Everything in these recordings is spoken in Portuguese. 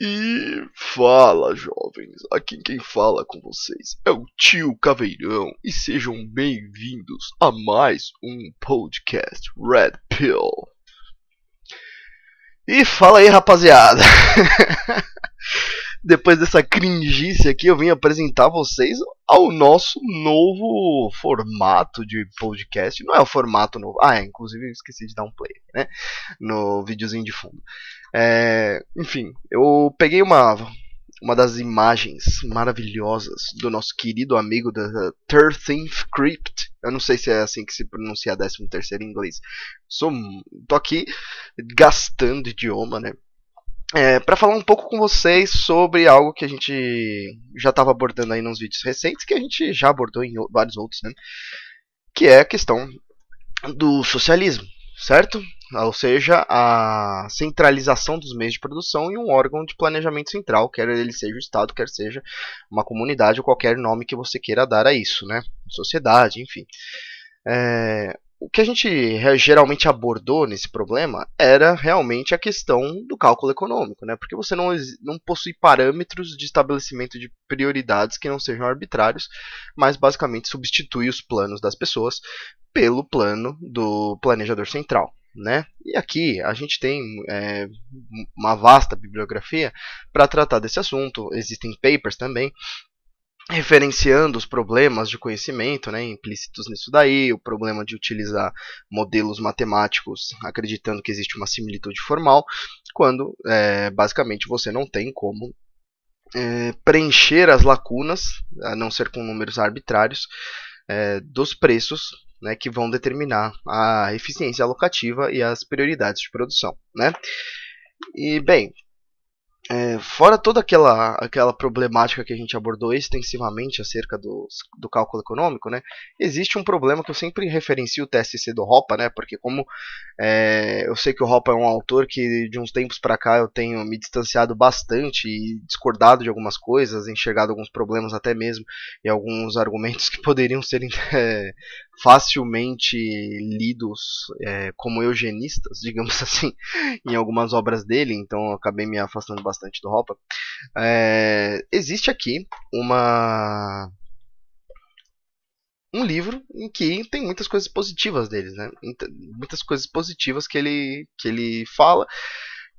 E fala, jovens. Aqui quem fala com vocês é o tio Caveirão e sejam bem-vindos a mais um podcast Red Pill. E fala aí, rapaziada. Depois dessa cringice aqui, eu vim apresentar vocês ao nosso novo formato de podcast. Não é o formato novo. Ah, é, inclusive eu esqueci de dar um play, né? No videozinho de fundo. É, enfim, eu peguei uma, uma das imagens maravilhosas do nosso querido amigo da 13th Crypt. Eu não sei se é assim que se pronuncia 13º em inglês. Sou, tô aqui gastando idioma, né? É, para falar um pouco com vocês sobre algo que a gente já estava abordando aí nos vídeos recentes, que a gente já abordou em vários outros, né? Que é a questão do socialismo, certo? Ah, ou seja, a centralização dos meios de produção e um órgão de planejamento central, quer ele seja o Estado, quer seja uma comunidade ou qualquer nome que você queira dar a isso, né? Sociedade, enfim. É, o que a gente geralmente abordou nesse problema era realmente a questão do cálculo econômico, né? Porque você não, não possui parâmetros de estabelecimento de prioridades que não sejam arbitrários, mas basicamente substitui os planos das pessoas pelo plano do planejador central. Né? E aqui a gente tem é, uma vasta bibliografia para tratar desse assunto, existem papers também referenciando os problemas de conhecimento né, implícitos nisso daí, o problema de utilizar modelos matemáticos acreditando que existe uma similitude formal, quando é, basicamente você não tem como é, preencher as lacunas, a não ser com números arbitrários, é, dos preços né, que vão determinar a eficiência alocativa e as prioridades de produção. Né? E, bem, é, fora toda aquela, aquela problemática que a gente abordou extensivamente acerca do, do cálculo econômico, né, existe um problema que eu sempre referencio o TSC do Hoppe, né, porque como é, eu sei que o Hoppe é um autor que de uns tempos para cá eu tenho me distanciado bastante e discordado de algumas coisas, enxergado alguns problemas até mesmo e alguns argumentos que poderiam ser é, facilmente lidos é, como eugenistas, digamos assim, em algumas obras dele, então acabei me afastando bastante do Hoppe. É, existe aqui uma um livro em que tem muitas coisas positivas deles, né? Muitas coisas positivas que ele, que ele fala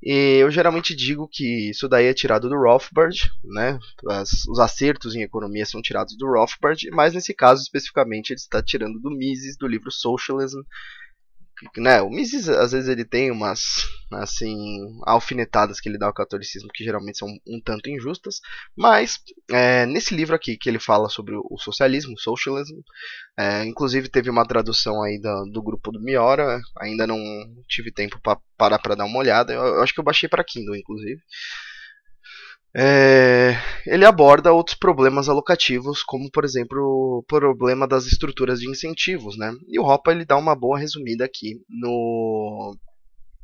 e eu geralmente digo que isso daí é tirado do Rothbard, né? As, os acertos em economia são tirados do Rothbard, mas nesse caso especificamente ele está tirando do Mises, do livro Socialism, né, o Mises às vezes ele tem umas assim alfinetadas que ele dá ao catolicismo que geralmente são um tanto injustas, mas é, nesse livro aqui que ele fala sobre o socialismo, socialismo é, inclusive teve uma tradução aí do, do grupo do Miora, ainda não tive tempo para parar para dar uma olhada, eu, eu acho que eu baixei para Kindle inclusive. É, ele aborda outros problemas alocativos, como por exemplo o problema das estruturas de incentivos, né? E o Hoppe ele dá uma boa resumida aqui no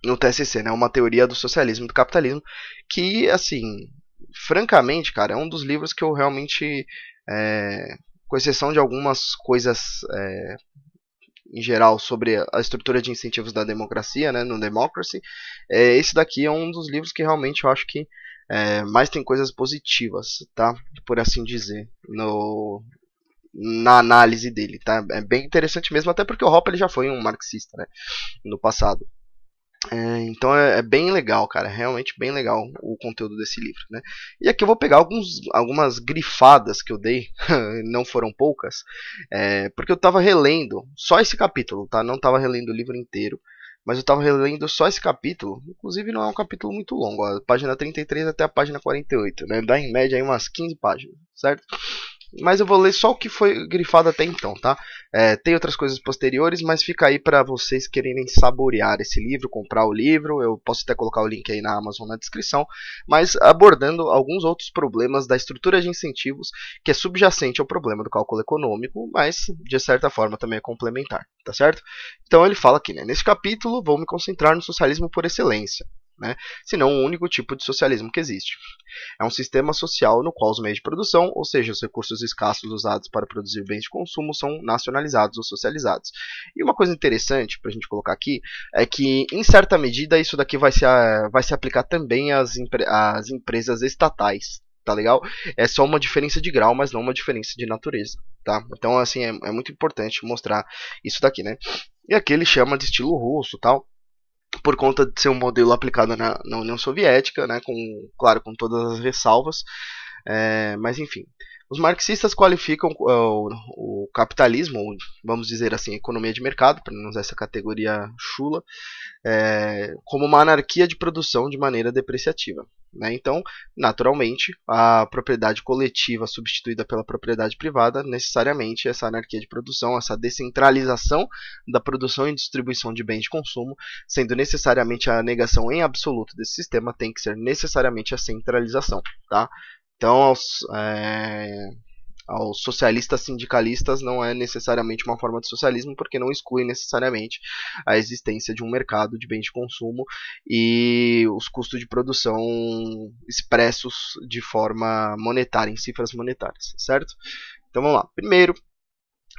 no TSC, né? Uma teoria do socialismo e do capitalismo, que assim, francamente, cara, é um dos livros que eu realmente, é, com exceção de algumas coisas é, em geral sobre a estrutura de incentivos da democracia, né? No Democracy, é, esse daqui é um dos livros que realmente eu acho que é, mas tem coisas positivas, tá? Por assim dizer, no, na análise dele, tá? É bem interessante mesmo, até porque o Hoppe ele já foi um marxista, né? No passado. É, então é, é, bem legal, cara. Realmente bem legal o conteúdo desse livro, né? E aqui eu vou pegar alguns, algumas grifadas que eu dei, não foram poucas, é, porque eu tava relendo só esse capítulo, tá? Não tava relendo o livro inteiro mas eu tava relendo só esse capítulo. Inclusive, não é um capítulo muito longo, a página 33 até a página 48, né? Dá em média aí umas 15 páginas, certo? mas eu vou ler só o que foi grifado até então, tá? É, tem outras coisas posteriores, mas fica aí para vocês quererem saborear esse livro, comprar o livro. Eu posso até colocar o link aí na Amazon na descrição, mas abordando alguns outros problemas da estrutura de incentivos que é subjacente ao problema do cálculo econômico, mas de certa forma também é complementar, tá certo? Então ele fala aqui, né? Nesse capítulo vou me concentrar no socialismo por excelência, né? senão o único tipo de socialismo que existe. É um sistema social no qual os meios de produção, ou seja, os recursos escassos usados para produzir bens de consumo, são nacionalizados ou socializados. E uma coisa interessante para a gente colocar aqui é que, em certa medida, isso daqui vai se, vai se aplicar também às, às empresas estatais. Tá legal? É só uma diferença de grau, mas não uma diferença de natureza. Tá? Então, assim, é, é muito importante mostrar isso daqui, né? E aqui ele chama de estilo russo tal por conta de ser um modelo aplicado na, na União Soviética, né, com, claro, com todas as ressalvas, é, mas enfim. Os marxistas qualificam uh, o, capitalismo, vamos dizer assim, economia de mercado, para não usar essa categoria chula, é, como uma anarquia de produção de maneira depreciativa. Né? Então, naturalmente, a propriedade coletiva substituída pela propriedade privada, necessariamente essa anarquia de produção, essa descentralização da produção e distribuição de bens de consumo, sendo necessariamente a negação em absoluto desse sistema, tem que ser necessariamente a centralização. Tá? Então, aos, é, aos socialistas sindicalistas não é necessariamente uma forma de socialismo, porque não exclui necessariamente a existência de um mercado de bens de consumo e os custos de produção expressos de forma monetária, em cifras monetárias, certo? Então vamos lá. Primeiro,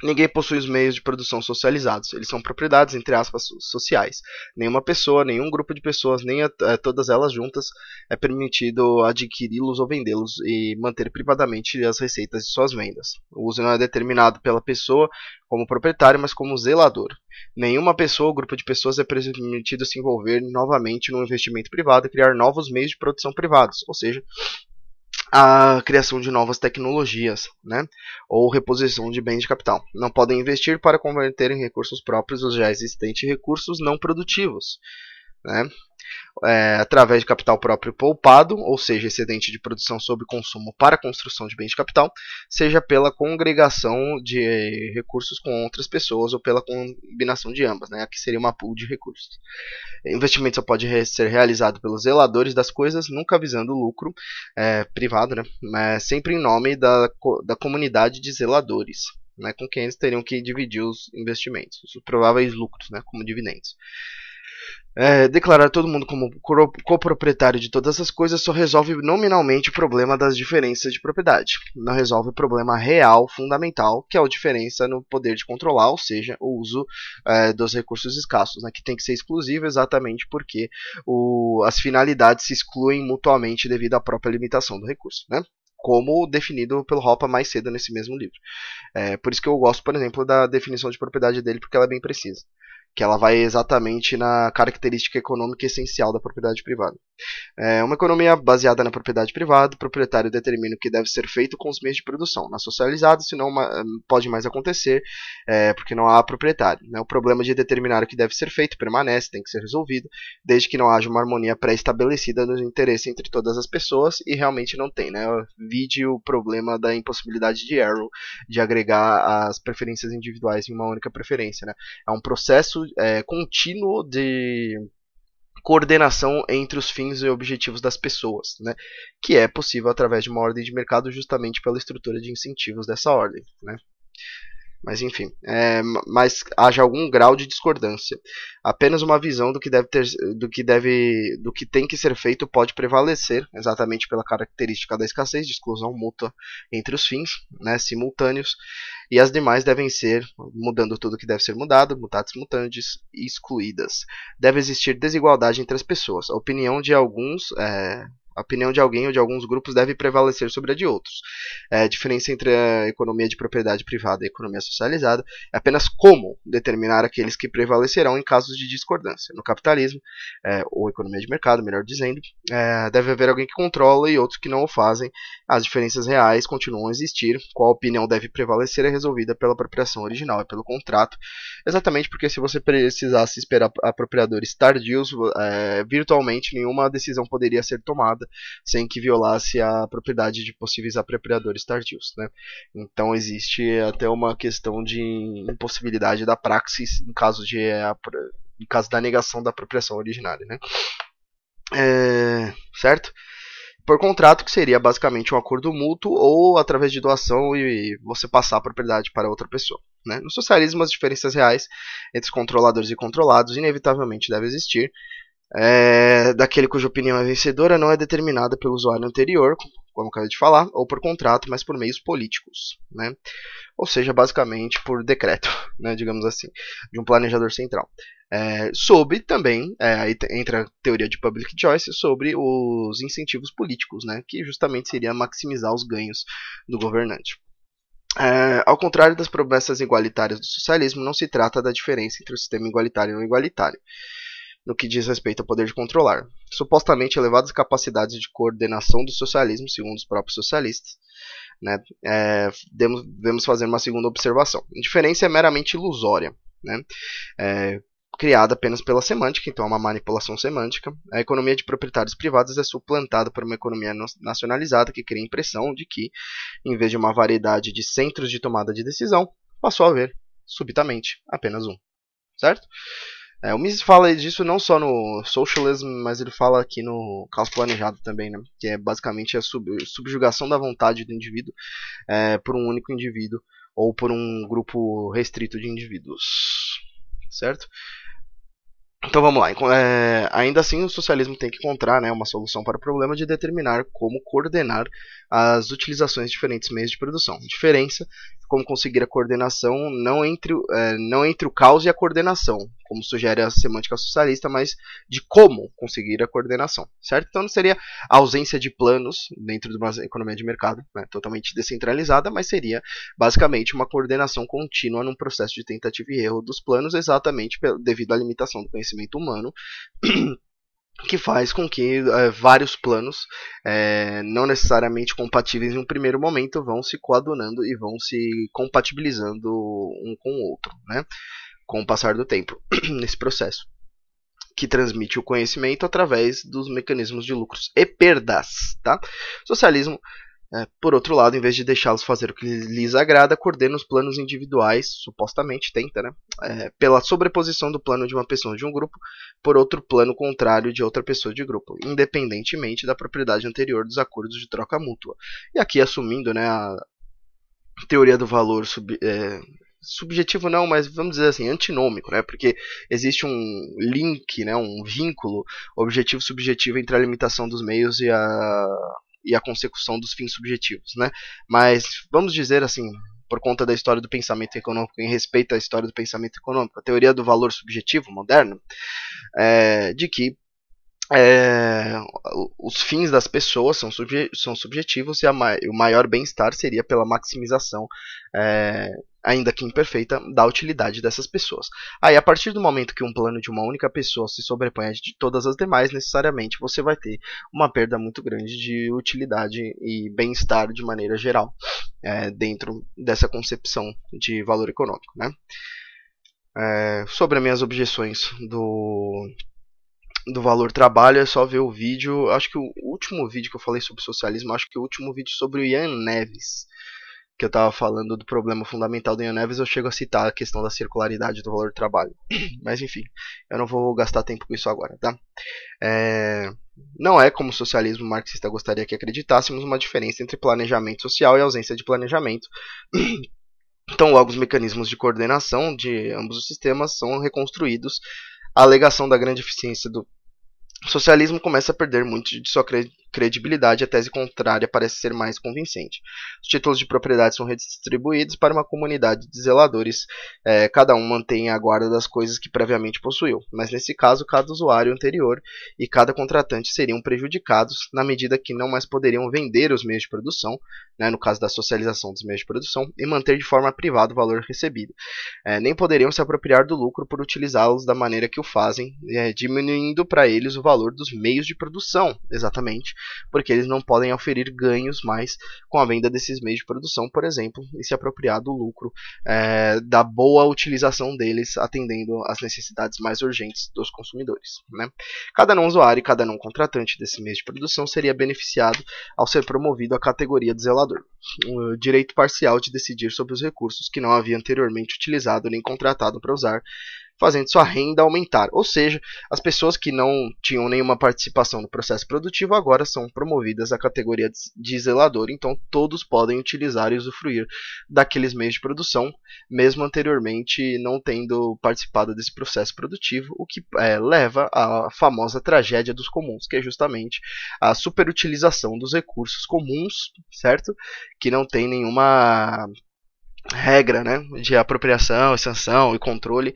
Ninguém possui os meios de produção socializados. Eles são propriedades, entre aspas, sociais. Nenhuma pessoa, nenhum grupo de pessoas, nem a, a, eh, todas elas juntas, é permitido adquiri-los ou vendê-los e manter privadamente as receitas de suas vendas. O uso não é determinado pela pessoa como proprietário, mas como zelador. Nenhuma pessoa ou grupo de pessoas é permitido se envolver novamente no investimento privado e criar novos meios de produção privados, ou seja, a criação de novas tecnologias, né? ou reposição de bens de capital. Não podem investir para converter em recursos próprios os já existentes recursos não produtivos. Né? é, através de capital próprio poupado, ou seja, excedente de produção sob consumo para construção de bens de capital, seja pela congregação de recursos com outras pessoas ou pela combinação de ambas, né? Aqui seria uma pool de recursos. Investimento só pode ser realizado pelos zeladores das coisas, nunca visando lucro é, privado, né? Mas sempre em nome da, da comunidade de zeladores. Né, com quem eles teriam que dividir os investimentos, os prováveis lucros, né, como dividendos é, declarar todo mundo como coproprietário de todas essas coisas só resolve nominalmente o problema das diferenças de propriedade. Não resolve o problema real, fundamental, que é a diferença no poder de controlar, ou seja, o uso é, dos recursos escassos, né, que tem que ser exclusivo exatamente porque o, as finalidades se excluem mutuamente devido à própria limitação do recurso. Né? como definido pelo Hoppe mais cedo nesse mesmo livro. É, por isso que eu gosto, por exemplo, da definição de propriedade dele, porque ela é bem precisa que ela vai exatamente na característica econômica essencial da propriedade privada. É uma economia baseada na propriedade privada, o proprietário determina o que deve ser feito com os meios de produção. Na socializada, isso não é hum, pode mais acontecer, é, porque não há proprietário. Né? O problema de determinar o que deve ser feito permanece, tem que ser resolvido, desde que não haja uma harmonia pré-estabelecida no interesse entre todas as pessoas, e realmente não tem. Né? Vide o problema da impossibilidade de Arrow de agregar as preferências individuais em uma única preferência. Né? É um processo é, contínuo de coordenação entre os fins e objetivos das pessoas, né? que é possível através de uma ordem de mercado justamente pela estrutura de incentivos dessa ordem. Né? Mas enfim, é, mas haja algum grau de discordância. Apenas uma visão do que deve ter, do que deve, do que tem que ser feito pode prevalecer, exatamente pela característica da escassez de exclusão mútua entre os fins, né, simultâneos, e as demais devem ser mudando tudo que deve ser mudado, mutatis mutandis, excluídas. Deve existir desigualdade entre as pessoas. A opinião de alguns é, a opinião de alguém ou de alguns grupos deve prevalecer sobre a de outros. É, a diferença entre a economia de propriedade privada e a economia socializada é apenas como determinar aqueles que prevalecerão em casos de discordância. No capitalismo, é, ou economia de mercado, melhor dizendo, é, deve haver alguém que controla e outros que não o fazem. As diferenças reais continuam a existir. Qual opinião deve prevalecer é resolvida pela apropriação original e pelo contrato. Exatamente porque se você precisasse esperar apropriadores tardios, é, virtualmente nenhuma decisão poderia ser tomada sem que violasse a propriedade de possíveis apropriadores tardios. Né? Então existe até uma questão de impossibilidade da praxis em caso, de, eh, em caso da negação da apropriação originária. Né? É, certo? por contrato, que seria basicamente um acordo mútuo ou através de doação e você passar a propriedade para outra pessoa. Né? No socialismo, as diferenças reais entre controladores e controlados inevitavelmente devem existir, é, daquele cuja opinião é vencedora não é determinada pelo usuário anterior, como acabei de falar, ou por contrato, mas por meios políticos, né? ou seja, basicamente por decreto, né, digamos assim, de um planejador central. É, sobre também, é, aí entra a teoria de public choice, sobre os incentivos políticos, né, que justamente seria maximizar os ganhos do governante. É, ao contrário das promessas igualitárias do socialismo, não se trata da diferença entre o sistema igualitário e não igualitário no que diz respeito ao poder de controlar. Supostamente elevadas capacidades de coordenação do socialismo, segundo os próprios socialistas, né, é, devemos, devemos fazer uma segunda observação. A diferença é meramente ilusória. Né, é, criada apenas pela semântica, então é uma manipulação semântica. A economia de proprietários privados é suplantada por uma economia nacionalizada que cria a impressão de que, em vez de uma variedade de centros de tomada de decisão, passou a haver, subitamente, apenas um. Certo? É, o Mises fala disso não só no Socialism, mas ele fala aqui no Caos Planejado também, né? Que é basicamente a sub subjugação da vontade do indivíduo é, por um único indivíduo ou por um grupo restrito de indivíduos, certo? Então vamos lá. Então, é, ainda assim, o socialismo tem que encontrar né, uma solução para o problema de determinar como coordenar as utilizações de diferentes meios de produção. Diferença como conseguir a coordenação não entre, é, não entre o caos e a coordenação, como sugere a semântica socialista, mas de como conseguir a coordenação, certo? Então não seria a ausência de planos dentro de uma economia de mercado, né, totalmente descentralizada, mas seria basicamente uma coordenação contínua num processo de tentativa e erro dos planos, exatamente devido à limitação do conhecimento humano que faz com que é, vários planos, é, não necessariamente compatíveis em um primeiro momento, vão se coadunando e vão se compatibilizando um com o outro, né? com o passar do tempo, nesse processo, que transmite o conhecimento através dos mecanismos de lucros e perdas. Tá? Socialismo é, por outro lado, em vez de deixá-los fazer o que lhes agrada, coordena os planos individuais, supostamente tenta, né? É, pela sobreposição do plano de uma pessoa de um grupo por outro plano contrário de outra pessoa de grupo, independentemente da propriedade anterior dos acordos de troca mútua. E aqui assumindo né, a teoria do valor sub, é, subjetivo não, mas vamos dizer assim, antinômico, né? Porque existe um link, né, um vínculo objetivo-subjetivo entre a limitação dos meios e a e a consecução dos fins subjetivos, né? Mas vamos dizer assim, por conta da história do pensamento econômico, em respeito à história do pensamento econômico, a teoria do valor subjetivo moderno, é, de que é, os fins das pessoas são, subje são subjetivos e ma o maior bem-estar seria pela maximização é, ainda que imperfeita, da utilidade dessas pessoas. Aí, a partir do momento que um plano de uma única pessoa se sobrepõe de todas as demais, necessariamente você vai ter uma perda muito grande de utilidade e bem-estar de maneira geral é, dentro dessa concepção de valor econômico. Né? É, sobre as minhas objeções do do valor trabalho é só ver o vídeo. Acho que o último vídeo que eu falei sobre socialismo, acho que o último vídeo sobre o Ian Neves que eu estava falando do problema fundamental do Ian Neves, eu chego a citar a questão da circularidade do valor do trabalho. Mas enfim, eu não vou gastar tempo com isso agora, tá? É... Não é como o socialismo marxista gostaria que acreditássemos uma diferença entre planejamento social e ausência de planejamento. Então, logo, os mecanismos de coordenação de ambos os sistemas são reconstruídos. A alegação da grande eficiência do socialismo começa a perder muito de sua credibilidade, a tese contrária parece ser mais convincente. Os títulos de propriedade são redistribuídos para uma comunidade de zeladores, é, cada um mantém a guarda das coisas que previamente possuiu, mas nesse caso, cada usuário anterior e cada contratante seriam prejudicados na medida que não mais poderiam vender os meios de produção, né, no caso da socialização dos meios de produção, e manter de forma privada o valor recebido. É, nem poderiam se apropriar do lucro por utilizá-los da maneira que o fazem, é, diminuindo para eles o valor dos meios de produção, exatamente, porque eles não podem oferir ganhos mais com a venda desses meios de produção, por exemplo, e se apropriar do lucro é, da boa utilização deles, atendendo às necessidades mais urgentes dos consumidores. Né? Cada não usuário e cada não contratante desse meio de produção seria beneficiado ao ser promovido à categoria de zelador, o direito parcial de decidir sobre os recursos que não havia anteriormente utilizado nem contratado para usar, fazendo sua renda aumentar. Ou seja, as pessoas que não tinham nenhuma participação no processo produtivo agora são promovidas à categoria de zelador, então todos podem utilizar e usufruir daqueles meios de produção, mesmo anteriormente não tendo participado desse processo produtivo, o que é, leva à famosa tragédia dos comuns, que é justamente a superutilização dos recursos comuns, certo? Que não tem nenhuma regra né, de apropriação, sanção e controle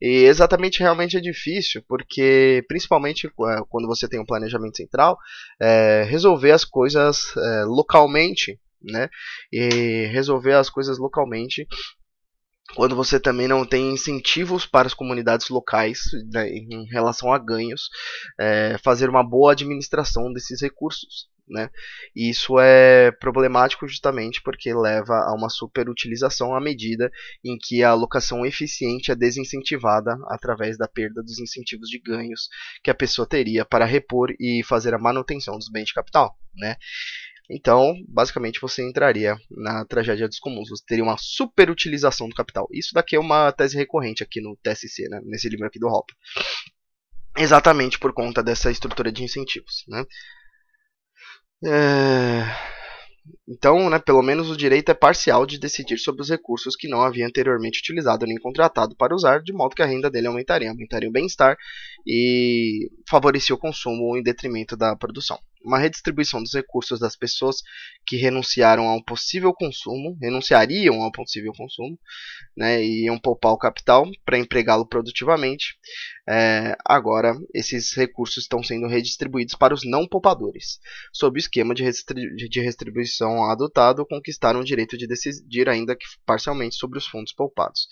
e exatamente realmente é difícil, porque principalmente eh, quando você tem um planejamento central, é, resolver as coisas é, localmente, né? E resolver as coisas localmente quando você também não tem incentivos para as comunidades locais né, em relação a ganhos, é, fazer uma boa administração desses recursos. Né? E isso é problemático justamente porque leva a uma superutilização à medida em que a alocação eficiente é desincentivada através da perda dos incentivos de ganhos que a pessoa teria para repor e fazer a manutenção dos bens de capital. Né? Então, basicamente, você entraria na tragédia dos comuns. Você teria uma superutilização do capital. Isso daqui é uma tese recorrente aqui no TSC, né? nesse livro aqui do Hopper. Exatamente por conta dessa estrutura de incentivos. Né? 呃。Então, né, pelo menos o direito é parcial de decidir sobre os recursos que não havia anteriormente utilizado nem contratado para usar, de modo que a renda dele aumentaria, aumentaria o bem-estar e favorecia o consumo em detrimento da produção. Uma redistribuição dos recursos das pessoas que renunciaram ao possível consumo, renunciariam ao possível consumo, né, e iam poupar o capital para empregá-lo produtivamente. É, agora, esses recursos estão sendo redistribuídos para os não poupadores, sob o esquema de, de redistribuição adotado conquistaram o direito de decidir, ainda que parcialmente, sobre os fundos poupados.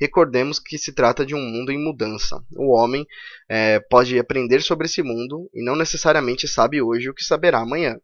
Recordemos que se trata de um mundo em mudança. O homem é, pode aprender sobre esse mundo e não necessariamente sabe hoje o que saberá amanhã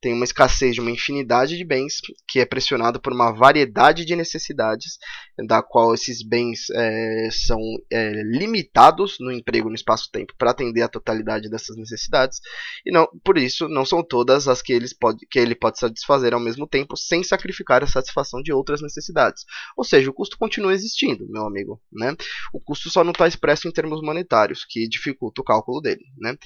tem uma escassez de uma infinidade de bens, que é pressionado por uma variedade de necessidades, da qual esses bens é, são é, limitados no emprego no espaço-tempo para atender a totalidade dessas necessidades, e não, por isso não são todas as que, ele pode, que ele pode satisfazer ao mesmo tempo, sem sacrificar a satisfação de outras necessidades. Ou seja, o custo continua existindo, meu amigo. Né? O custo só não está expresso em termos monetários, que dificulta o cálculo dele. Né?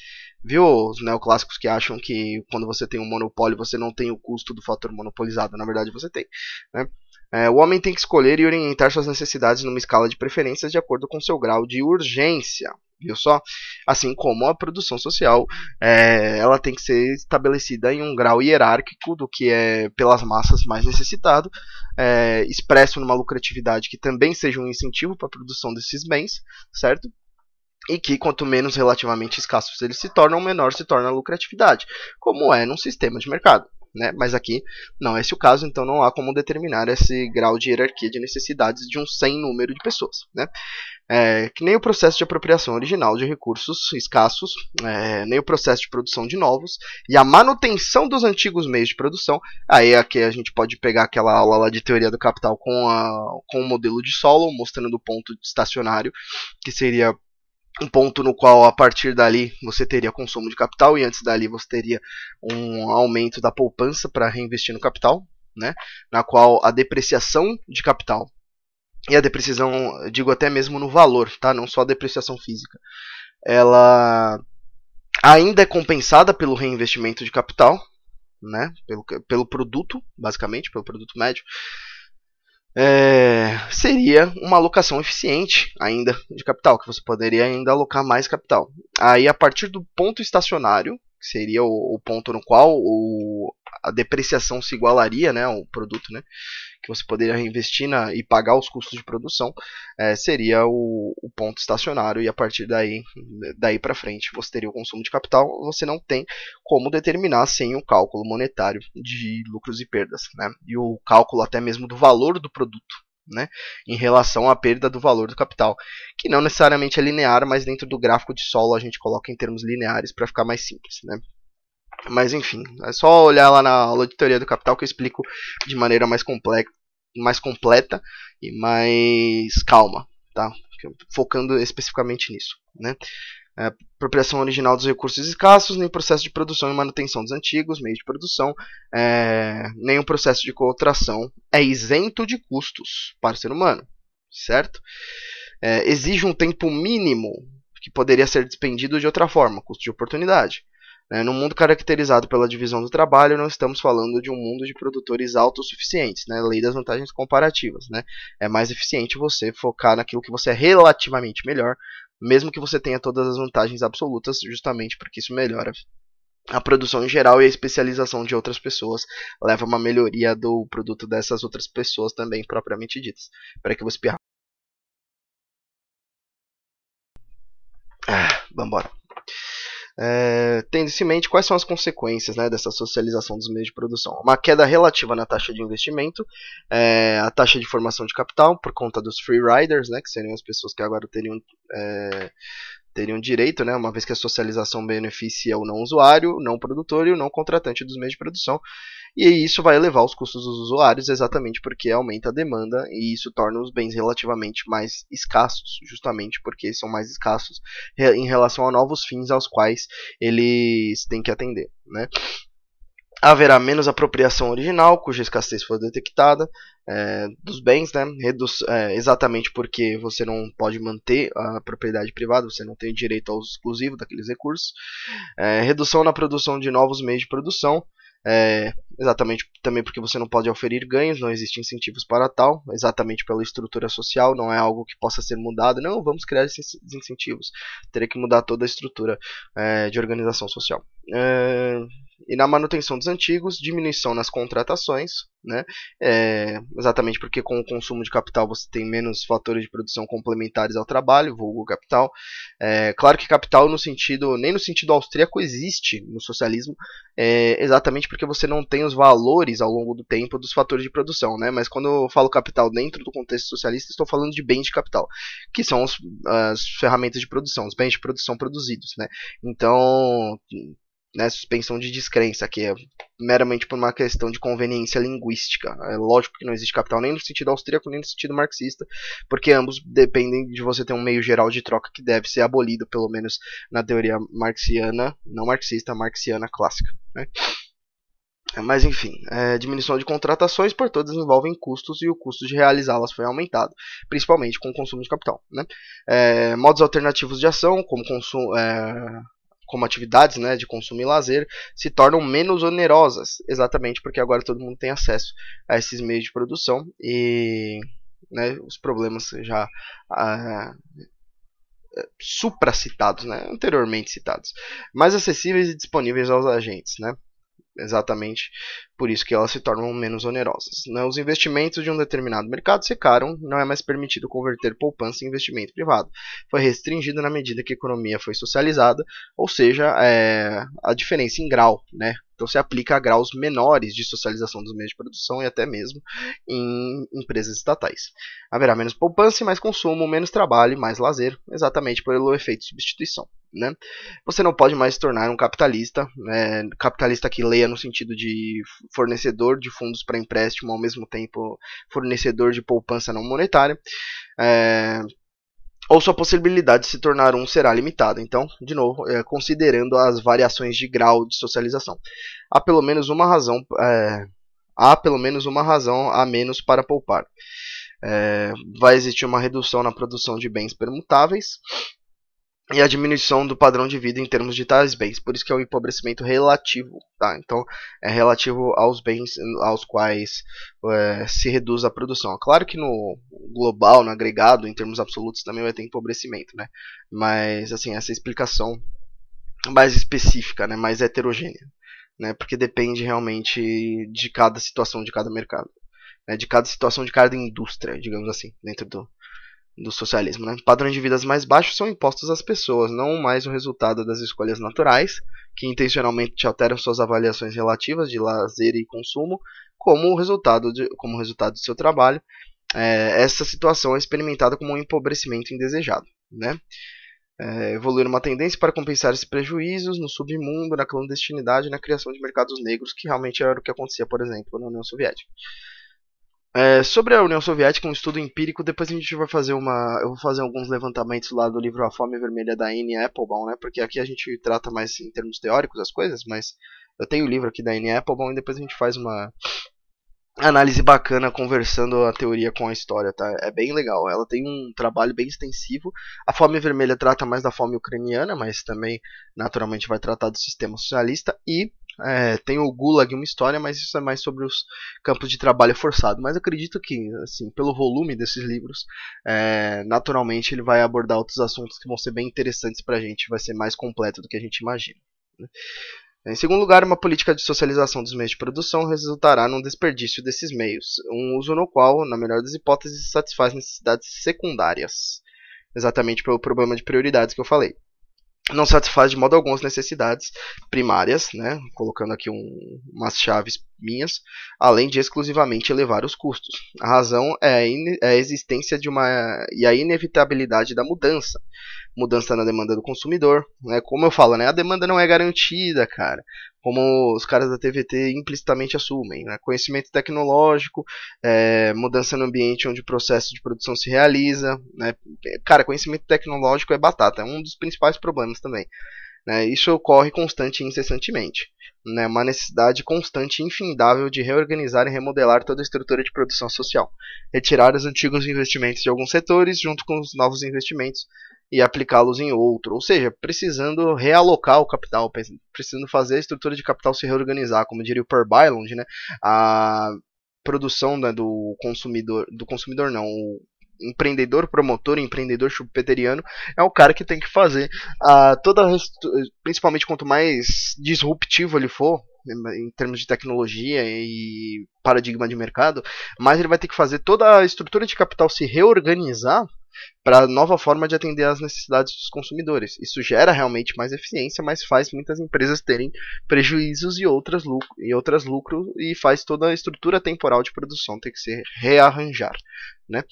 Viu os neoclássicos que acham que quando você tem um monopólio você não tem o custo do fator monopolizado? Na verdade, você tem. Né? É, o homem tem que escolher e orientar suas necessidades numa escala de preferências de acordo com seu grau de urgência. Viu só? Assim como a produção social, é, ela tem que ser estabelecida em um grau hierárquico do que é pelas massas mais necessitado, é, expresso numa lucratividade que também seja um incentivo para a produção desses bens, certo? e que quanto menos relativamente escassos eles se tornam, menor se torna a lucratividade, como é num sistema de mercado. Né? Mas aqui não é esse o caso, então não há como determinar esse grau de hierarquia de necessidades de um sem número de pessoas. Né? É, que nem o processo de apropriação original de recursos escassos, é, nem o processo de produção de novos e a manutenção dos antigos meios de produção. Aí aqui é a gente pode pegar aquela aula lá de teoria do capital com, a, com o modelo de solo, mostrando o ponto estacionário, que seria um ponto no qual a partir dali você teria consumo de capital e antes dali você teria um aumento da poupança para reinvestir no capital, né? Na qual a depreciação de capital e a depreciação, digo até mesmo no valor, tá? Não só a depreciação física. Ela ainda é compensada pelo reinvestimento de capital, né? Pelo, pelo produto, basicamente, pelo produto médio é, seria uma alocação eficiente ainda de capital, que você poderia ainda alocar mais capital. Aí, a partir do ponto estacionário, que seria o, o ponto no qual o, a depreciação se igualaria, né, o produto, né, que você poderia reinvestir na, e pagar os custos de produção, é, seria o, o, ponto estacionário e a partir daí, daí para frente você teria o consumo de capital, você não tem como determinar sem o cálculo monetário de lucros e perdas, né, e o cálculo até mesmo do valor do produto, né, em relação à perda do valor do capital, que não necessariamente é linear, mas dentro do gráfico de solo a gente coloca em termos lineares para ficar mais simples. Né. Mas enfim, é só olhar lá na aula de teoria do capital que eu explico de maneira mais, mais completa e mais calma, tá? Focando especificamente nisso, né? É, apropriação original dos recursos escassos, nem processo de produção e manutenção dos antigos meios de produção, é, nem o processo de contração é isento de custos para o ser humano, certo? É, exige um tempo mínimo que poderia ser despendido de outra forma, custo de oportunidade. Né? No mundo caracterizado pela divisão do trabalho, não estamos falando de um mundo de produtores autossuficientes, né? lei das vantagens comparativas. Né? É mais eficiente você focar naquilo que você é relativamente melhor, mesmo que você tenha todas as vantagens absolutas, justamente porque isso melhora a produção em geral e a especialização de outras pessoas leva a uma melhoria do produto dessas outras pessoas também, propriamente ditas. Espera que eu vou espirrar. Ah, vambora é, tendo em mente quais são as consequências né, dessa socialização dos meios de produção. Uma queda relativa na taxa de investimento, é, a taxa de formação de capital por conta dos free riders, né, que seriam as pessoas que agora teriam é, teriam direito, né, uma vez que a socialização beneficia o não usuário, o não produtor e o não contratante dos meios de produção. E isso vai elevar os custos dos usuários exatamente porque aumenta a demanda e isso torna os bens relativamente mais escassos, justamente porque são mais escassos em relação a novos fins aos quais eles têm que atender. Né? haverá menos apropriação original, cuja escassez for detectada, é, dos bens, né? Reduz, é, exatamente porque você não pode manter a propriedade privada, você não tem direito ao exclusivo daqueles recursos. É, redução na produção de novos meios de produção, é, exatamente também porque você não pode oferir ganhos, não existem incentivos para tal, exatamente pela estrutura social, não é algo que possa ser mudado. Não, vamos criar esses incentivos. Teria que mudar toda a estrutura é, de organização social. É, e na manutenção dos antigos, diminuição nas contratações, né? É, exatamente porque com o consumo de capital você tem menos fatores de produção complementares ao trabalho, vulgo capital. É, claro que capital no sentido, nem no sentido austríaco existe no socialismo, é, exatamente porque você não tem os valores ao longo do tempo dos fatores de produção, né? Mas quando eu falo capital dentro do contexto socialista, estou falando de bens de capital, que são os, as ferramentas de produção, os bens de produção produzidos, né? Então, né, suspensão de descrença, que é meramente por uma questão de conveniência linguística. É lógico que não existe capital nem no sentido austríaco, nem no sentido marxista, porque ambos dependem de você ter um meio geral de troca que deve ser abolido, pelo menos na teoria marxiana, não marxista, marxiana clássica. Né? Mas enfim, é, diminuição de contratações por todas envolvem custos e o custo de realizá-las foi aumentado, principalmente com o consumo de capital. Né? É, modos alternativos de ação, como consumo. É como atividades né, de consumo e lazer se tornam menos onerosas, exatamente porque agora todo mundo tem acesso a esses meios de produção e né, os problemas já ah, eh, supracitados, né, anteriormente citados, mais acessíveis e disponíveis aos agentes. Né exatamente por isso que elas se tornam menos onerosas. Né? Os investimentos de um determinado mercado secaram, não é mais permitido converter poupança em investimento privado. Foi restringido na medida que a economia foi socializada, ou seja, é, a diferença em grau, né? Então se aplica a graus menores de socialização dos meios de produção e até mesmo em empresas estatais. Haverá menos poupança e mais consumo, menos trabalho e mais lazer, exatamente pelo efeito de substituição. Né? Você não pode mais se tornar um capitalista, né? capitalista que leia no sentido de fornecedor de fundos para empréstimo, ao mesmo tempo fornecedor de poupança não monetária. É, ou sua possibilidade de se tornar um será limitada. Então, de novo, é, considerando as variações de grau de socialização. Há pelo menos uma razão. É, há pelo menos uma razão a menos para poupar. É, vai existir uma redução na produção de bens permutáveis e a diminuição do padrão de vida em termos de tais bens. Por isso que é o empobrecimento relativo, tá? Então, é relativo aos bens aos quais é, se reduz a produção. Claro que no, global, no agregado, em termos absolutos, também vai ter empobrecimento, né? Mas, assim, essa explicação mais específica, né? Mais heterogênea, né? Porque depende realmente de cada situação, de cada mercado, né? De cada situação, de cada indústria, digamos assim, dentro do, do socialismo. Né? Padrões de vidas mais baixos são impostos às pessoas, não mais o resultado das escolhas naturais, que intencionalmente alteram suas avaliações relativas de lazer e consumo, como resultado, de, como resultado do seu trabalho é, essa situação é experimentada como um empobrecimento indesejado, né? É, evoluir uma tendência para compensar esses prejuízos no submundo, na clandestinidade, na criação de mercados negros, que realmente era o que acontecia, por exemplo, na União Soviética. É, sobre a União Soviética, um estudo empírico, depois a gente vai fazer uma. Eu vou fazer alguns levantamentos lá do livro A Fome Vermelha da Anne Applebaum, né? Porque aqui a gente trata mais em termos teóricos as coisas, mas eu tenho o livro aqui da Anne Applebaum e depois a gente faz uma, análise bacana conversando a teoria com a história, tá? É bem legal. Ela tem um trabalho bem extensivo. A fome vermelha trata mais da fome ucraniana, mas também naturalmente vai tratar do sistema socialista e é, tem o Gulag, uma história, mas isso é mais sobre os campos de trabalho forçado. Mas acredito que, assim, pelo volume desses livros, é, naturalmente ele vai abordar outros assuntos que vão ser bem interessantes pra gente, vai ser mais completo do que a gente imagina. Né? Em segundo lugar, uma política de socialização dos meios de produção resultará num desperdício desses meios, um uso no qual, na melhor das hipóteses, satisfaz necessidades secundárias, exatamente pelo problema de prioridades que eu falei. Não satisfaz de modo algum as necessidades primárias, né? colocando aqui um, umas chaves minhas, além de exclusivamente elevar os custos. A razão é a, é a existência de uma e a inevitabilidade da mudança, mudança na demanda do consumidor. Né? Como eu falo, né? a demanda não é garantida, cara. Como os caras da TVT implicitamente assumem. Né? Conhecimento tecnológico, é, mudança no ambiente onde o processo de produção se realiza. Né? Cara, conhecimento tecnológico é batata, é um dos principais problemas também. Né? Isso ocorre constante e incessantemente. Né? Uma necessidade constante e infindável de reorganizar e remodelar toda a estrutura de produção social. Retirar os antigos investimentos de alguns setores, junto com os novos investimentos e aplicá-los em outro, ou seja, precisando realocar o capital, precisando fazer a estrutura de capital se reorganizar, como diria o Per Bylund, né? A produção né, do consumidor, do consumidor não, o empreendedor promotor, empreendedor chupeteriano, é o cara que tem que fazer ah, a toda principalmente quanto mais disruptivo ele for, em termos de tecnologia e paradigma de mercado, mas ele vai ter que fazer toda a estrutura de capital se reorganizar para nova forma de atender às necessidades dos consumidores. Isso gera realmente mais eficiência, mas faz muitas empresas terem prejuízos e outras lucro, e outras lucro e faz toda a estrutura temporal de produção ter que se rearranjar, né?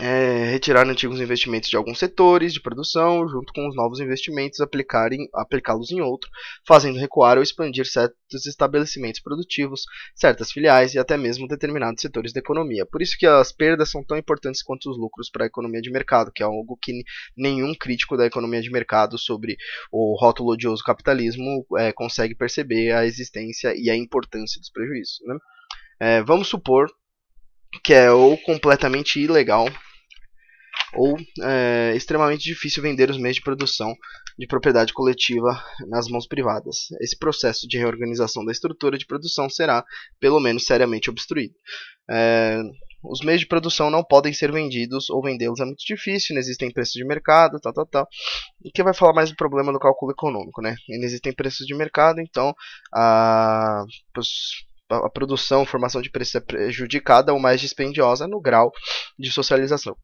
é, retirar antigos investimentos de alguns setores de produção, junto com os novos investimentos, aplicá-los em outro, fazendo recuar ou expandir certos estabelecimentos produtivos, certas filiais e até mesmo determinados setores da economia. Por isso que as perdas são tão importantes quanto os lucros para a economia de mercado, que é algo que nenhum crítico da economia de mercado sobre o rótulo odioso capitalismo é, consegue perceber a existência e a importância dos prejuízos. Né? É, vamos supor que é ou completamente ilegal ou é, extremamente difícil vender os meios de produção de propriedade coletiva nas mãos privadas. Esse processo de reorganização da estrutura de produção será, pelo menos, seriamente obstruído. É, os meios de produção não podem ser vendidos ou vendê-los é muito difícil, não existem preços de mercado, tal, tal, tal. E que vai falar mais do problema do cálculo econômico, né? Não existem preços de mercado, então a, a produção, formação de preços é prejudicada ou mais dispendiosa no grau de socialização.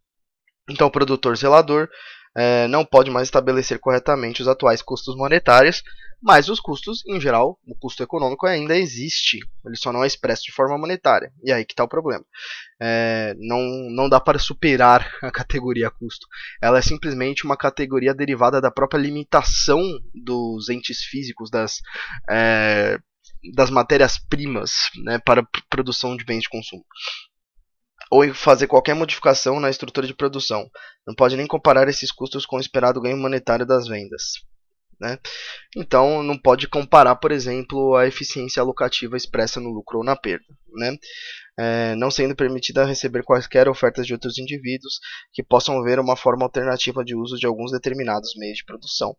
Então, o produtor zelador é, não pode mais estabelecer corretamente os atuais custos monetários, mas os custos, em geral, o custo econômico ainda existe, ele só não é expresso de forma monetária, e aí que está o problema. É, não, não dá para superar a categoria custo, ela é simplesmente uma categoria derivada da própria limitação dos entes físicos, das, é, das matérias-primas né, para produção de bens de consumo. Ou fazer qualquer modificação na estrutura de produção. Não pode nem comparar esses custos com o esperado ganho monetário das vendas. Né? Então, não pode comparar, por exemplo, a eficiência locativa expressa no lucro ou na perda. Né? é, não sendo permitida receber quaisquer ofertas de outros indivíduos que possam ver uma forma alternativa de uso de alguns determinados meios de produção.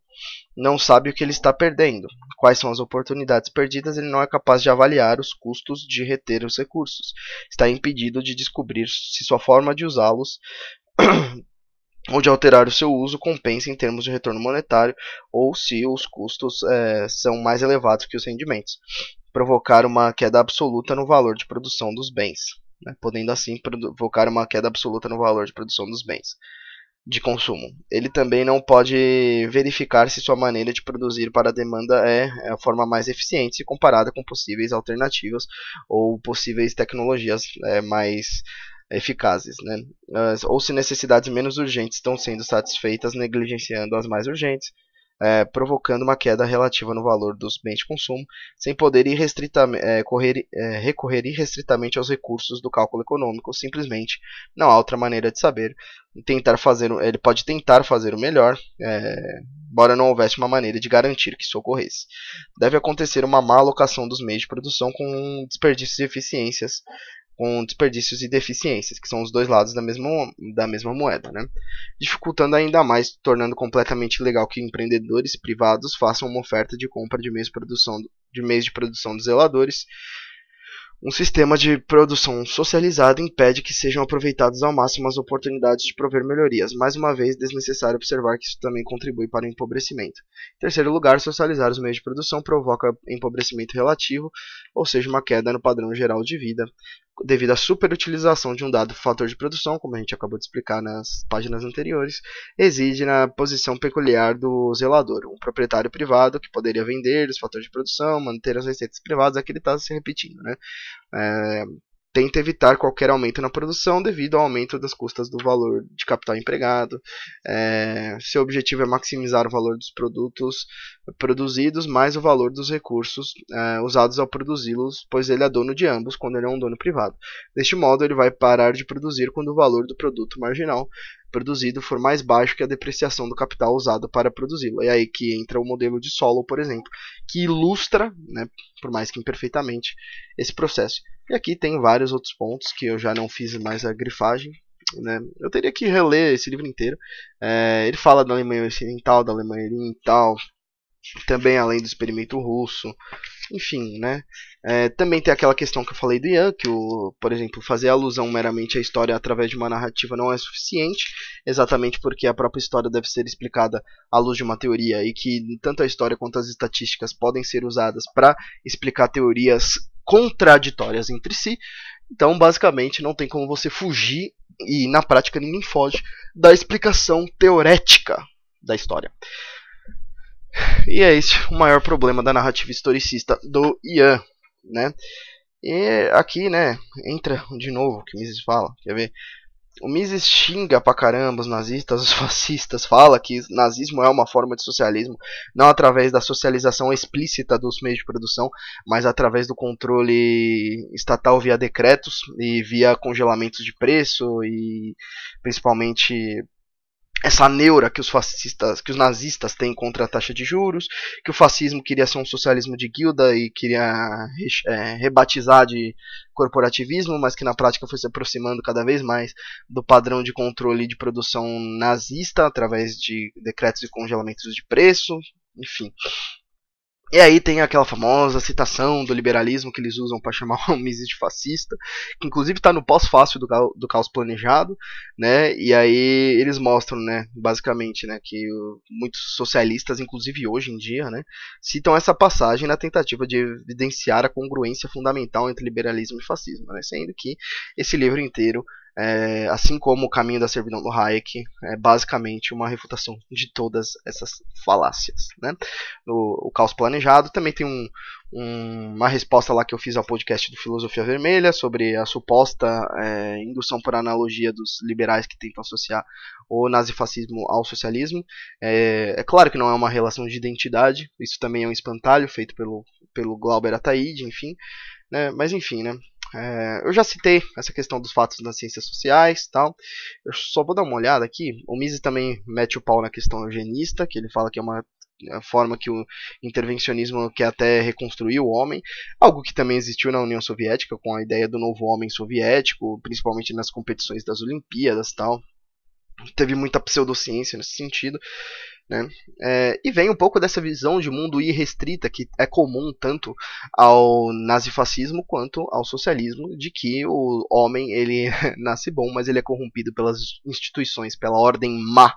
Não sabe o que ele está perdendo, quais são as oportunidades perdidas, ele não é capaz de avaliar os custos de reter os recursos, está impedido de descobrir se sua forma de usá-los. ou de alterar o seu uso compensa em termos de retorno monetário ou se os custos é, são mais elevados que os rendimentos provocar uma queda absoluta no valor de produção dos bens, né? podendo assim provocar uma queda absoluta no valor de produção dos bens de consumo. Ele também não pode verificar se sua maneira de produzir para a demanda é, é a forma mais eficiente se comparada com possíveis alternativas ou possíveis tecnologias é, mais eficazes, né? ou se necessidades menos urgentes estão sendo satisfeitas negligenciando as mais urgentes, é, provocando uma queda relativa no valor dos bens de consumo, sem poder irrestritamente, é, correr, é, recorrer irrestritamente aos recursos do cálculo econômico. Simplesmente não há outra maneira de saber. Tentar fazer, ele pode tentar fazer o melhor, é, embora não houvesse uma maneira de garantir que isso ocorresse. Deve acontecer uma má alocação dos meios de produção com desperdícios e eficiências com desperdícios e deficiências, que são os dois lados da mesma, da mesma moeda, né? dificultando ainda mais, tornando completamente ilegal que empreendedores privados façam uma oferta de compra de meios de produção, de meios de produção dos zeladores. Um sistema de produção socializado impede que sejam aproveitadas ao máximo as oportunidades de prover melhorias. Mais uma vez, desnecessário observar que isso também contribui para o empobrecimento. Em terceiro lugar, socializar os meios de produção provoca empobrecimento relativo, ou seja, uma queda no padrão geral de vida, devido à superutilização de um dado fator de produção, como a gente acabou de explicar nas páginas anteriores, exige na posição peculiar do zelador, um proprietário privado que poderia vender os fatores de produção, manter as receitas privadas, aqui ele está se repetindo, né? É, tenta evitar qualquer aumento na produção devido ao aumento das custas do valor de capital empregado. É, seu objetivo é maximizar o valor dos produtos produzidos mais o valor dos recursos é, usados ao produzi-los, pois ele é dono de ambos quando ele é um dono privado. Deste modo, ele vai parar de produzir quando o valor do produto marginal produzido for mais baixo que a depreciação do capital usado para produzi-lo. É aí que entra o modelo de Solow, por exemplo, que ilustra, né, por mais que imperfeitamente, esse processo. E aqui tem vários outros pontos que eu já não fiz mais a grifagem, né? Eu teria que reler esse livro inteiro. É, ele fala da Alemanha Ocidental, da Alemanha Oriental, também além do experimento russo, enfim, né? É, também tem aquela questão que eu falei do Ian, que, o, por exemplo, fazer alusão meramente à história através de uma narrativa não é suficiente, exatamente porque a própria história deve ser explicada à luz de uma teoria, e que tanto a história quanto as estatísticas podem ser usadas para explicar teorias contraditórias entre si. Então, basicamente, não tem como você fugir, e na prática ninguém foge, da explicação teorética da história. E é esse o maior problema da narrativa historicista do Ian, né? E aqui, né, entra de novo o que Mises fala, quer ver? O Mises xinga pra caramba os nazistas, os fascistas, fala que nazismo é uma forma de socialismo, não através da socialização explícita dos meios de produção, mas através do controle estatal via decretos e via congelamentos de preço e principalmente essa neura que os fascistas, que os nazistas têm contra a taxa de juros, que o fascismo queria ser um socialismo de guilda e queria é, rebatizar de corporativismo, mas que na prática foi se aproximando cada vez mais do padrão de controle de produção nazista através de decretos e congelamentos de preço, enfim. E aí tem aquela famosa citação do liberalismo que eles usam para chamar o Mises de fascista, que inclusive está no pós-fácil do, do caos planejado, né? E aí eles mostram, né, basicamente, né, que muitos socialistas, inclusive hoje em dia, né, citam essa passagem na tentativa de evidenciar a congruência fundamental entre liberalismo e fascismo, né? Sendo que esse livro inteiro é, assim como o caminho da servidão do Hayek, é basicamente uma refutação de todas essas falácias. Né? o Caos Planejado também tem um, um, uma resposta lá que eu fiz ao podcast do Filosofia Vermelha sobre a suposta é, indução por analogia dos liberais que tentam associar o nazifascismo ao socialismo. É, é, claro que não é uma relação de identidade, isso também é um espantalho feito pelo, pelo Glauber Ataíde, enfim. Né? Mas enfim, né? é, eu já citei essa questão dos fatos nas ciências sociais tal. Eu só vou dar uma olhada aqui. O Mises também mete o pau na questão eugenista, que ele fala que é uma é forma que o intervencionismo quer até reconstruir o homem, algo que também existiu na União Soviética com a ideia do novo homem soviético, principalmente nas competições das Olimpíadas, tal. Teve muita pseudociência nesse sentido. Né? É, e vem um pouco dessa visão de mundo irrestrita que é comum tanto ao nazifascismo quanto ao socialismo, de que o homem ele nasce bom, mas ele é corrompido pelas instituições, pela ordem má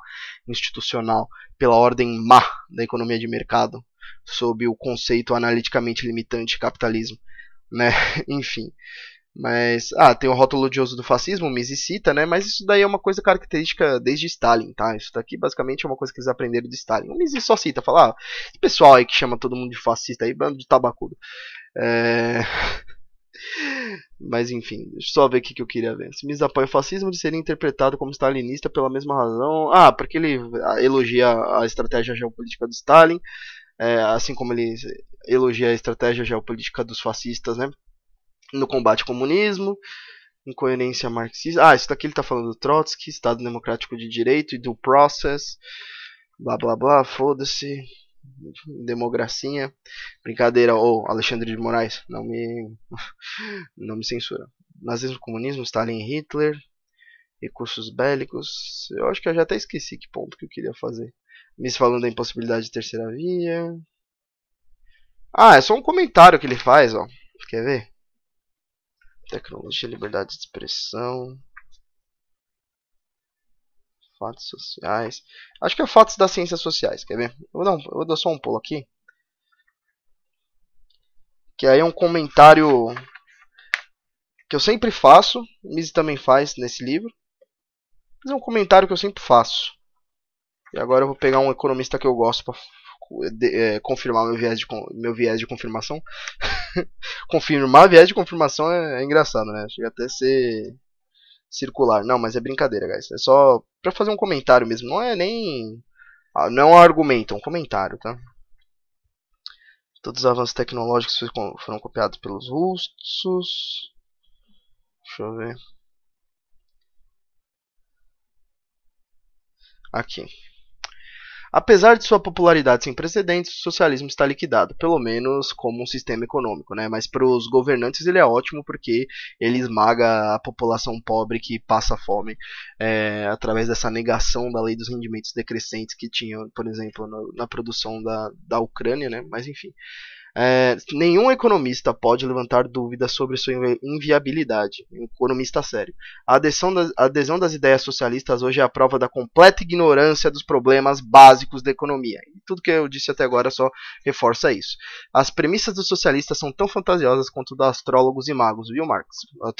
institucional, pela ordem má da economia de mercado, sob o conceito analiticamente limitante capitalismo. Né? Enfim. Mas, ah, tem o rótulo odioso do fascismo, cita, né? Mas isso daí é uma coisa característica desde Stalin, tá? Isso daqui basicamente é uma coisa que eles aprenderam de Stalin. O misi só cita, fala, ah, esse pessoal aí que chama todo mundo de fascista aí, bando de tabacudo. É... Mas enfim, deixa eu só ver o que eu queria ver. Se Mises apoia o fascismo de ser interpretado como stalinista pela mesma razão. Ah, porque ele ah, elogia a estratégia geopolítica do Stalin, é, assim como ele elogia a estratégia geopolítica dos fascistas, né? no combate ao comunismo, incoerência marxista. Ah, isso daqui ele está falando do Trotsky, Estado Democrático de Direito e do Process, blá blá blá, foda-se, democracia, brincadeira, ou oh, Alexandre de Moraes, não me, não me censura. Nazismo, comunismo, Stalin, Hitler, recursos bélicos. Eu acho que eu já até esqueci que ponto que eu queria fazer. Me falando da impossibilidade de terceira via. Ah, é só um comentário que ele faz, ó. Quer ver? tecnologia, liberdade de expressão, fatos sociais. Acho que é fatos das ciências sociais, quer ver? Eu vou dar, um, eu vou dar só um pulo aqui. Que aí é um comentário que eu sempre faço, Mise também faz nesse livro. Mas é um comentário que eu sempre faço. E agora eu vou pegar um economista que eu gosto para de, é, confirmar meu viés de, meu viés de confirmação. confirmar viés de confirmação é, é, engraçado, né? Chega até a ser circular. Não, mas é brincadeira, guys. É só pra fazer um comentário mesmo. Não é nem. Ah, não é um argumento, é um comentário, tá? Todos os avanços tecnológicos foram copiados pelos russos. Deixa eu ver. Aqui. Apesar de sua popularidade sem precedentes, o socialismo está liquidado, pelo menos como um sistema econômico, né? Mas para os governantes ele é ótimo porque ele esmaga a população pobre que passa fome é, através dessa negação da lei dos rendimentos decrescentes que tinha, por exemplo, no, na produção da, da Ucrânia, né? Mas enfim. É, nenhum economista pode levantar dúvidas sobre sua inviabilidade. Um economista sério. A adesão, das, a adesão das ideias socialistas hoje é a prova da completa ignorância dos problemas básicos da economia. E tudo que eu disse até agora só reforça isso. As premissas dos socialistas são tão fantasiosas quanto das astrólogos e magos, viu, Marx?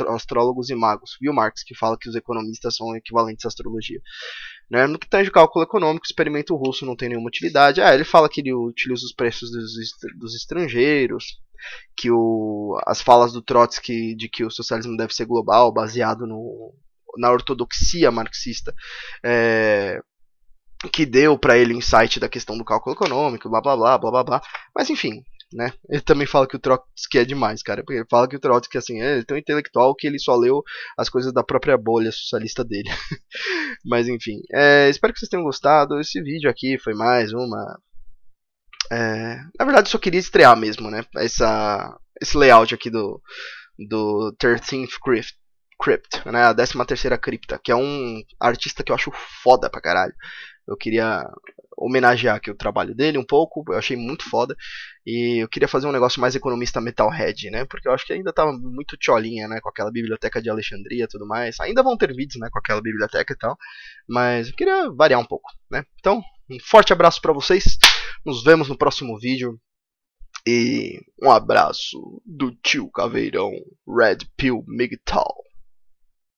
Astrólogos e magos, viu, Marx, que fala que os economistas são equivalentes à astrologia. Né? No que tange cálculo econômico, o experimento russo não tem nenhuma utilidade. Ah, ele fala que ele utiliza os preços dos, dos estrangeiros, que o, as falas do Trotsky de que o socialismo deve ser global, baseado no, na ortodoxia marxista, é, que deu para ele insight da questão do cálculo econômico, blá blá blá blá blá blá. Mas enfim, né? Ele também fala que o Trotsky é demais, cara. Porque ele fala que o Trotsky assim, é, é tão intelectual que ele só leu as coisas da própria bolha socialista dele. Mas enfim, é, espero que vocês tenham gostado. Esse vídeo aqui foi mais uma. É, na verdade, eu só queria estrear mesmo, né? Essa, esse layout aqui do, do 13th Crypt. Crypt, né? A 13 terceira cripta, que é um artista que eu acho foda pra caralho. Eu queria homenagear aqui o trabalho dele um pouco, eu achei muito foda. E eu queria fazer um negócio mais economista metalhead, né? Porque eu acho que ainda tava tá muito tcholinha, né? Com aquela biblioteca de Alexandria e tudo mais. Ainda vão ter vídeos, né? Com aquela biblioteca e tal. Mas eu queria variar um pouco, né? Então, um forte abraço para vocês. Nos vemos no próximo vídeo. E um abraço do tio Caveirão Red Pill Migtal.